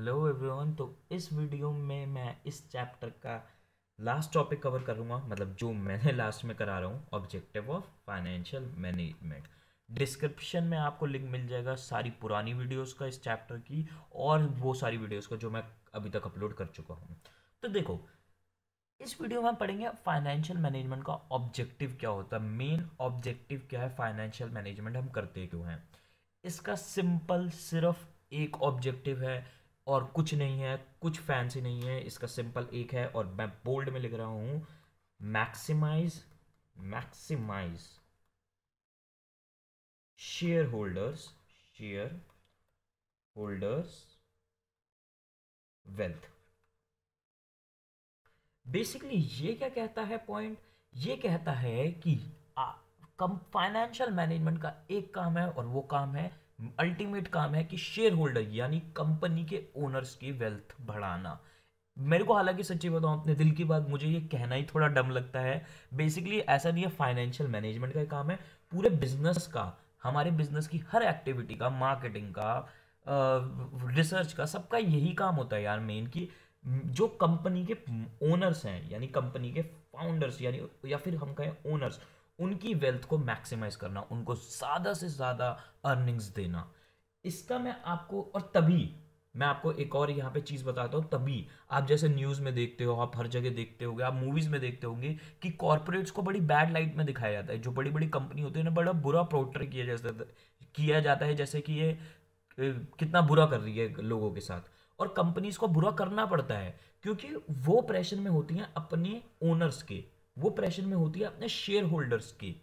hello everyone तो इस video में मैं इस चैप्टर का लास्ट टॉपिक कवर करूँगा मतलब जो मैंने लास्ट में करा रहा हूँ objective of financial management description में आपको लिंक मिल जाएगा सारी पुरानी वीडियोस का इस चैप्टर की और वो सारी वीडियोस का जो मैं अभी तक अपलोड कर चुका हूँ तो देखो इस वीडियो में पढ़ेंगे फाइनेंशियल मैनेजमेंट का ऑब्जेक्टिव क्या होता है मेन ऑब्जेक्टिव क्या है फाइनेंशियल मैनेजमेंट हम करते क्यों हैं इसका सिंपल सिर्फ एक ऑब्जेक्टिव है और कुछ नहीं है कुछ फैंसी नहीं है इसका सिंपल एक है और मैं बोल्ड में लिख रहा हूं maximize maximize shareholders shareholders wealth basically ये क्या कहता है पॉइंट ये कहता है कि कम फाइनेंशियल मैनेजमेंट का एक काम है और वो काम है अल्टीमेट काम है कि शेयर होल्डर यानी कंपनी के ओनर्स की वेल्थ बढ़ाना मेरे को हालांकि सच्ची बताऊं अपने दिल की बात मुझे ये कहना ही थोड़ा डम लगता है बेसिकली ऐसा नहीं है फाइनेंशियल मैनेजमेंट का काम है पूरे बिजनेस का हमारे बिजनेस की हर एक्टिविटी का मार्केटिंग का रिसर्च का सबका यही काम होता है यार मेन की जो कंपनी के ओनर्स हैं यानी कंपनी के फाउंडर्स यानी या फिर हम कहें ओनर्स उनकी वेल्थ को मैक्सिमाइज करना उनको ज़्यादा से ज़्यादा अर्निंग्स देना इसका मैं आपको और तभी मैं आपको एक और यहाँ पे चीज़ बताता हूँ तभी आप जैसे न्यूज़ में देखते हो आप हर जगह देखते होगे आप मूवीज़ में देखते होंगे कि कॉरपोरेट्स को बड़ी बैड लाइट में दिखाया जाता है जो बड़ी बड़ी कंपनी होती है ना बड़ा बुरा प्रोटर किया जाता किया जाता है जैसे कि ये कितना बुरा कर रही है लोगों के साथ और कंपनीज को बुरा करना पड़ता है क्योंकि वो प्रेशर में होती हैं अपने ओनर्स के वो प्रेशर में होती है अपने शेयर होल्डर्स की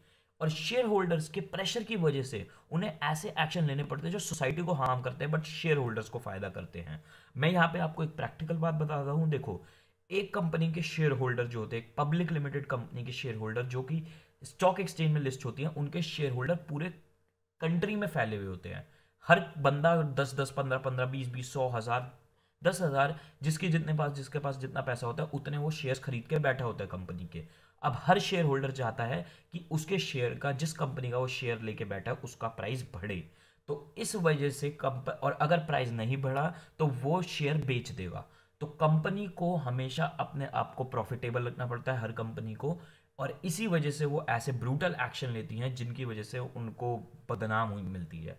और शेयर होल्डर्स के प्रेशर की वजह से उन्हें ऐसे एक्शन लेने पड़ते हैं जो सोसाइटी को हार्म करते हैं बट शेयर होल्डर्स को फायदा करते हैं मैं यहाँ पे आपको एक प्रैक्टिकल बात बता रहा हूँ देखो एक कंपनी के शेयर होल्डर जो होते हैं पब्लिक लिमिटेड कंपनी के शेयर होल्डर जो कि स्टॉक एक्सचेंज में लिस्ट होती हैं उनके शेयर होल्डर पूरे कंट्री में फैले हुए होते हैं हर बंदा दस दस पंद्रह पंद्रह बीस बीस सौ हज़ार दस हज़ार जिसके जितने पास जिसके पास जितना पैसा होता है उतने वो शेयर खरीद के बैठा होता है कंपनी के अब हर शेयर होल्डर चाहता है कि उसके शेयर का जिस कंपनी का वो शेयर लेके बैठा है उसका प्राइस बढ़े तो इस वजह से कंप और अगर प्राइस नहीं बढ़ा तो वो शेयर बेच देगा तो कंपनी को हमेशा अपने आप को प्रॉफिटेबल रखना पड़ता है हर कंपनी को और इसी वजह से वो ऐसे ब्रूटल एक्शन लेती हैं जिनकी वजह से उनको बदनाम मिलती है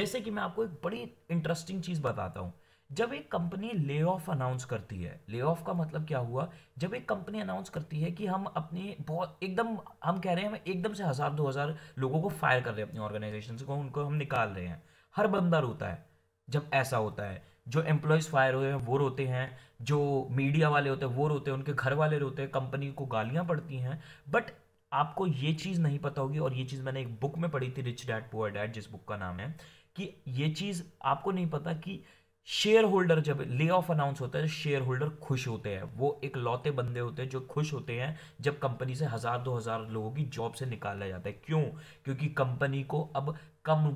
जैसे कि मैं आपको एक बड़ी इंटरेस्टिंग चीज़ बताता हूँ जब एक कंपनी ले ऑफ अनाउंस करती है ले ऑफ का मतलब क्या हुआ जब एक कंपनी अनाउंस करती है कि हम अपनी बहुत एकदम हम कह रहे हैं हम एकदम से हज़ार दो हज़ार लोगों को फायर कर रहे हैं अपनी ऑर्गेनाइजेशन को उनको हम निकाल रहे हैं हर बंदा रोता है जब ऐसा होता है जो एम्प्लॉयज़ फायर हुए हैं वो रोते हैं जो मीडिया वाले होते हैं वो रोते हैं उनके घर वाले रोते हैं कंपनी को गालियाँ पड़ती हैं बट आपको ये चीज़ नहीं पता होगी और ये चीज़ मैंने एक बुक में पढ़ी थी रिच डैड पुअर डैड जिस बुक का नाम है कि ये चीज़ आपको नहीं पता कि शेयर होल्डर जब ले ऑफ अनाउंस होता है तो शेयर होल्डर खुश होते हैं वो एक लौते बंदे होते हैं जो खुश होते हैं जब कंपनी से हज़ार दो हज़ार लोगों की जॉब से निकाला जाता है क्यों क्योंकि कंपनी को अब कम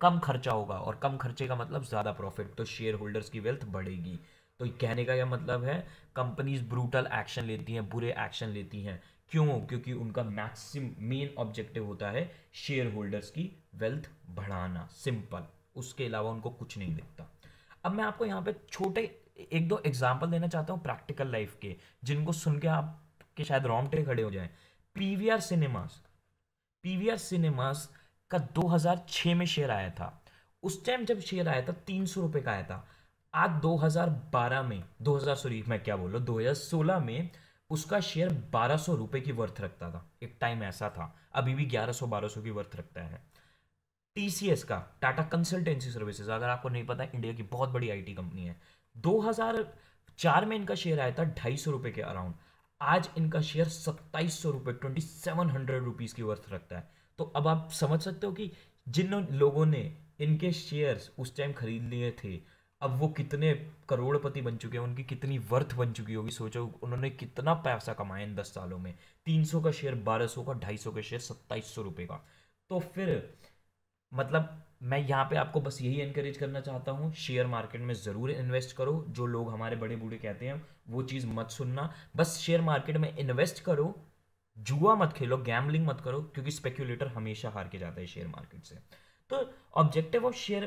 कम खर्चा होगा और कम खर्चे का मतलब ज़्यादा प्रॉफिट तो शेयर होल्डर्स की वेल्थ बढ़ेगी तो कहने का यह मतलब है कंपनीज ब्रूटल एक्शन लेती हैं बुरे एक्शन लेती हैं क्यों क्योंकि उनका मैक्सिम मेन ऑब्जेक्टिव होता है शेयर होल्डर्स की वेल्थ बढ़ाना सिंपल उसके अलावा उनको कुछ नहीं दिखता अब मैं आपको यहाँ पे छोटे एक दो एग्जाम्पल देना चाहता हूँ प्रैक्टिकल लाइफ के जिनको सुन के आप के शायद रोमटे खड़े हो जाए P cinemas P V R cinemas का 2006 में शेयर आया था उस टाइम जब शेयर आया था तीन सौ का आया था आज 2012 में 2000 सॉरी मैं क्या बोल रहा हूँ 2016 में उसका शेयर बारह सौ की वर्थ रखता था एक टाइम ऐसा था अभी भी ग्यारह सौ बारह सौ की वर्थ रखता है टीसीएस का टाटा कंसल्टेंसी सर्विसेज अगर आपको नहीं पता इंडिया की बहुत बड़ी आईटी कंपनी है 2004 में इनका शेयर आया था ढाई सौ रुपये के अराउंड आज इनका शेयर सत्ताईस सौ रुपये ट्वेंटी सेवन हंड्रेड रुपीज़ की वर्थ रखता है तो अब आप समझ सकते हो कि जिन लोगों ने इनके शेयर्स उस टाइम खरीद लिए थे अब वो कितने करोड़पति बन चुके हैं उनकी कितनी वर्थ बन चुकी होगी सोचो उन्होंने कितना पैसा कमाया इन दस सालों में तीन सौ का शेयर बारह सौ का ढाई सौ का शेयर सत्ताईस सौ रुपये का तो फिर मतलब मैं यहाँ पे आपको बस यही इनक्रेज करना चाहता हूँ शेयर मार्केट में ज़रूर इन्वेस्ट करो जो लोग हमारे बड़े बूढ़े कहते हैं वो चीज़ मत सुनना बस शेयर मार्केट में इन्वेस्ट करो जुआ मत खेलो गैमलिंग मत करो क्योंकि स्पेक्यूलेटर हमेशा हार के जाता है शेयर मार्केट से तो objective of share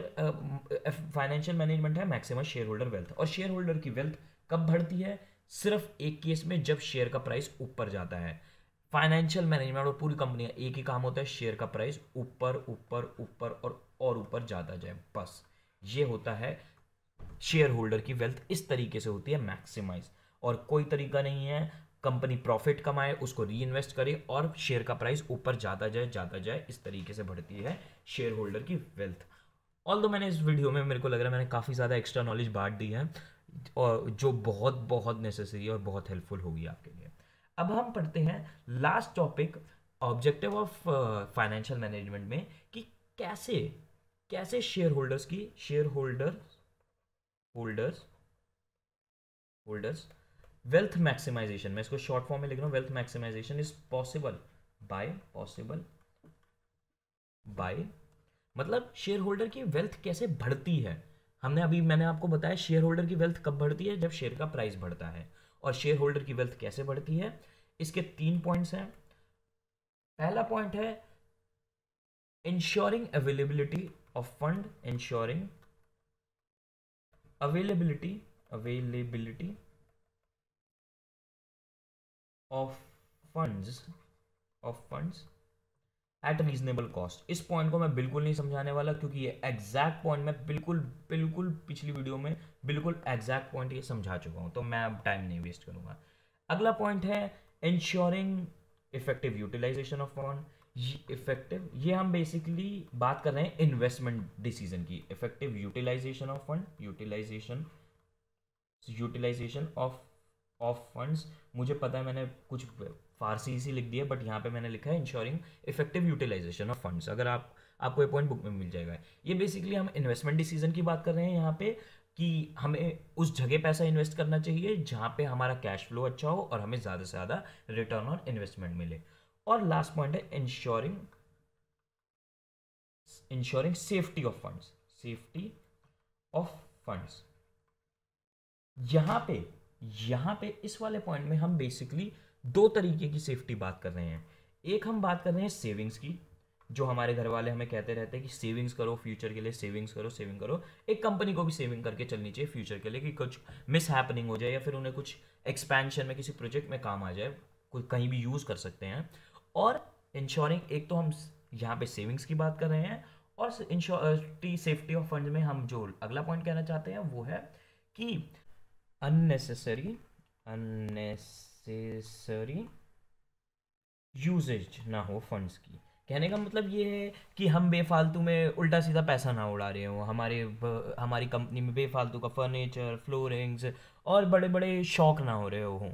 financial management है मैक्सिमम शेयर होल्डर वेल्थ और शेयर होल्डर की वेल्थ कब बढ़ती है सिर्फ एक केस में जब शेयर का प्राइस ऊपर जाता है फाइनेंशियल मैनेजमेंट और पूरी कंपनी का एक ही काम होता है शेयर का प्राइस ऊपर ऊपर ऊपर और और ऊपर जाता जाए बस ये होता है शेयर होल्डर की वेल्थ इस तरीके से होती है मैक्सिमाइज और कोई तरीका नहीं है कंपनी प्रॉफिट कमाए उसको री इन्वेस्ट करे और शेयर का प्राइस ऊपर जाता जाए जाता जाए इस तरीके से बढ़ती है शेयर होल्डर की वेल्थ ऑल दो मैंने इस वीडियो में मेरे को लग रहा है मैंने काफ़ी ज़्यादा एक्स्ट्रा नॉलेज बांट दी है और जो बहुत बहुत नेसेसरी और बहुत हेल्पफुल होगी आपके लिए अब हम पढ़ते हैं last topic objective of financial management में कि कैसे कैसे शेयर होल्डर्स की shareholder holders holders wealth maximization मैं इसको शॉर्ट फॉर्म में लिख रहा हूँ wealth maximization is possible by possible by मतलब शेयर होल्डर की वेल्थ कैसे बढ़ती है हमने अभी मैंने आपको बताया शेयर होल्डर की वेल्थ कब बढ़ती है जब शेयर का प्राइस बढ़ता है और शेयर होल्डर की वेल्थ कैसे बढ़ती है इसके तीन पॉइंट्स हैं पहला पॉइंट है ensuring availability of fund ensuring availability availability of funds of funds at reasonable cost इस पॉइंट को मैं बिल्कुल नहीं समझाने वाला क्योंकि ये एग्जैक्ट पॉइंट मैं बिल्कुल बिल्कुल पिछली वीडियो में बिल्कुल एग्जैक्ट पॉइंट ये समझा चुका हूँ तो मैं अब टाइम नहीं वेस्ट करूँगा अगला पॉइंट है ensuring effective utilization of fund effective ये हम बेसिकली बात कर रहे हैं इन्वेस्टमेंट डिसीजन की effective utilization of fund utilization utilization of of funds मुझे पता है मैंने कुछ फारसी सी लिख दिया बट यहाँ पे मैंने लिखा है ensuring effective utilization of funds अगर आप आपको ये पॉइंट बुक में मिल जाएगा ये बेसिकली हम इन्वेस्टमेंट डिसीजन की बात कर रहे हैं यहाँ पे कि हमें उस जगह पैसा इन्वेस्ट करना चाहिए जहाँ पे हमारा कैश फ्लो अच्छा हो और हमें ज़्यादा से ज़्यादा रिटर्न ऑन इन्वेस्टमेंट मिले और लास्ट पॉइंट है ensuring ensuring safety of funds safety of funds यहाँ पे यहाँ पे इस वाले पॉइंट में हम बेसिकली दो तरीके की सेफ्टी बात कर रहे हैं एक हम बात कर रहे हैं सेविंग्स की जो हमारे घर वाले हमें कहते रहते हैं कि सेविंग्स करो फ्यूचर के लिए सेविंग्स करो सेविंग करो एक कंपनी को भी सेविंग करके चलनी चाहिए फ्यूचर के लिए कि कुछ मिस हैपनिंग हो जाए या फिर उन्हें कुछ एक्सपेंशन में किसी प्रोजेक्ट में काम आ जाए कोई कहीं भी यूज़ कर सकते हैं और इंश्योरिंग एक तो हम यहाँ पे सेविंग्स की बात कर रहे हैं और इंश्योरिटी सेफ्टी ऑफ फंड में हम जो अगला पॉइंट कहना चाहते हैं वो है कि अननेसेसरी अननेस अननेसेसरी यूजेज ना हो फंड्स की कहने का मतलब ये है कि हम बेफालतू में उल्टा सीधा पैसा ना उड़ा रहे हों हमारे हमारी कंपनी में बेफालतू का फर्नीचर फ्लोरिंग्स और बड़े बड़े शौक ना हो रहे हों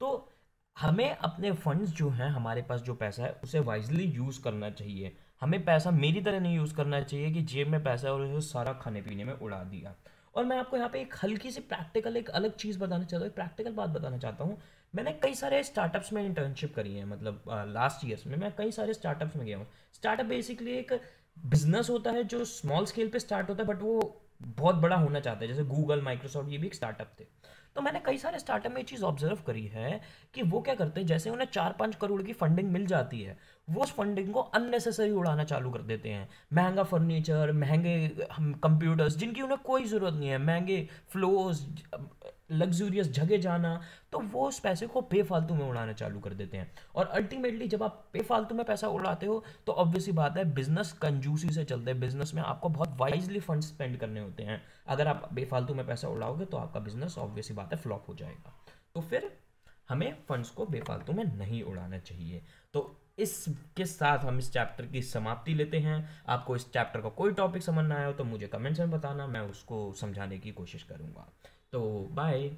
तो हमें अपने फंड्स जो हैं हमारे पास जो पैसा है उसे वाइजली यूज़ करना चाहिए हमें पैसा मेरी तरह नहीं यूज़ करना चाहिए कि जेब में पैसा है और उसे सारा खाने पीने में उड़ा दिया और मैं आपको यहाँ पे एक हल्की सी प्रैक्टिकल एक अलग चीज़ बताना चाहता हूँ प्रैक्टिकल बात बताना चाहता हूँ मैंने कई सारे स्टार्टअप्स में इंटर्नशिप करी है मतलब लास्ट ईयर्स में मैं कई सारे स्टार्टअप्स में गया हूँ स्टार्टअप बेसिकली एक बिजनेस होता है जो स्मॉल स्केल पे स्टार्ट होता है बट वो बहुत बड़ा होना चाहता है जैसे गूगल माइक्रोसॉफ्ट ये भी एक स्टार्टअप थे तो मैंने कई सारे स्टार्टअप में ये चीज़ ऑब्जर्व करी है कि वो क्या करते हैं जैसे उन्हें चार पाँच करोड़ की फंडिंग मिल जाती है वो उस फंडिंग को अननेसेसरी उड़ाना चालू कर देते हैं महंगा फर्नीचर महंगे कंप्यूटर्स जिनकी उन्हें कोई ज़रूरत नहीं है महंगे फ्लोर्स लग्जूरियस जगह जाना तो वो उस पैसे को बेफालतू में उड़ाना चालू कर देते हैं और अल्टीमेटली जब आप बेफालतू में पैसा उड़ाते हो तो ऑब्वियसली बात है बिजनेस कंजूसी से चलते हैं बिजनेस में आपको बहुत वाइजली फंड स्पेंड करने होते हैं अगर आप बेफालतू में पैसा उड़ाओगे तो आपका बिजनेस ऑब्वियसली बात है फ्लॉप हो जाएगा तो फिर हमें फंड्स को बेफालतू में नहीं उड़ाना चाहिए तो इसके साथ हम इस चैप्टर की समाप्ति लेते हैं आपको इस चैप्टर का कोई टॉपिक समझना आया हो तो मुझे कमेंट्स में बताना मैं उसको समझाने की कोशिश करूँगा तो बाय